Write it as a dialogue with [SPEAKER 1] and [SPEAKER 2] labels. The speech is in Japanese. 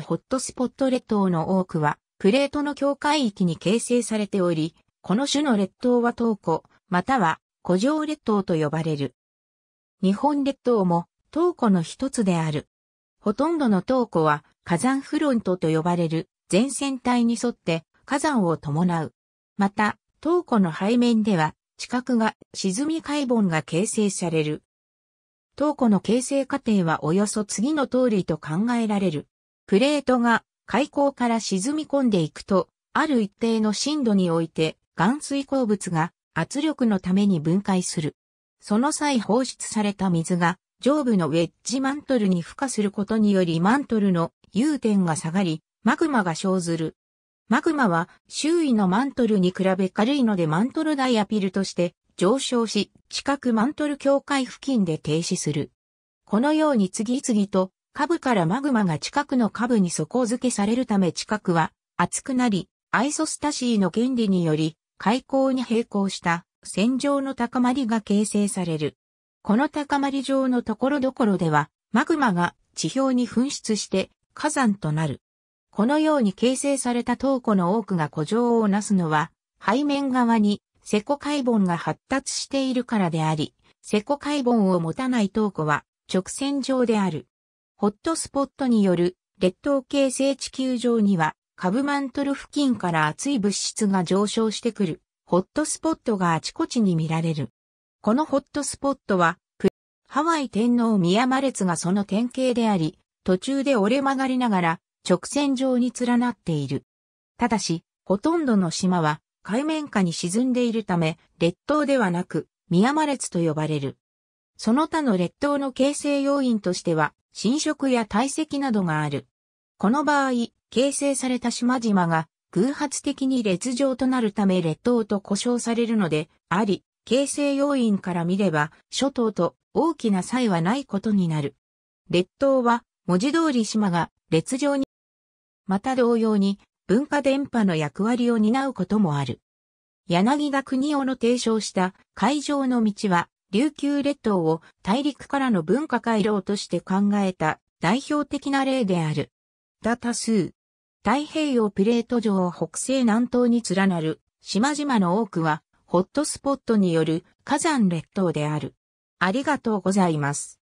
[SPEAKER 1] ホットスポット列島の多くは、プレートの境界域に形成されており、この種の列島は東湖、または古城列島と呼ばれる。日本列島も東湖の一つである。ほとんどの東湖は火山フロントと呼ばれる前線帯に沿って火山を伴う。また、東湖の背面では地殻が沈み海盆が形成される。東湖の形成過程はおよそ次の通りと考えられる。プレートが海溝から沈み込んでいくと、ある一定の深度において、岩水鉱物が圧力のために分解する。その際放出された水が上部のウェッジマントルに孵化することによりマントルの融点が下がり、マグマが生ずる。マグマは周囲のマントルに比べ軽いのでマントルダイアピルとして上昇し、近くマントル境界付近で停止する。このように次々と下部からマグマが近くの下部に底付けされるため近くは熱くなり、アイソスタシーの原理により、海溝に並行した線状の高まりが形成される。この高まり上のところどころでは、マグマが地表に噴出して火山となる。このように形成された塔庫の多くが古城をなすのは、背面側にセコ海盆が発達しているからであり、セコ海盆を持たない塔庫は直線上である。ホットスポットによる列島形成地球上には、カブマントル付近から熱い物質が上昇してくる、ホットスポットがあちこちに見られる。このホットスポットは、ハワイ天皇宮間列がその典型であり、途中で折れ曲がりながら直線上に連なっている。ただし、ほとんどの島は海面下に沈んでいるため、列島ではなく、宮間列と呼ばれる。その他の列島の形成要因としては、侵食や堆積などがある。この場合、形成された島々が偶発的に列状となるため列島と呼称されるのであり、形成要因から見れば諸島と大きな差異はないことになる。列島は文字通り島が列状に、また同様に文化伝播の役割を担うこともある。柳田国夫の提唱した海上の道は琉球列島を大陸からの文化回廊として考えた代表的な例である。だ多数。太平洋プレート上を北西南東に連なる島々の多くはホットスポットによる火山列島である。ありがとうございます。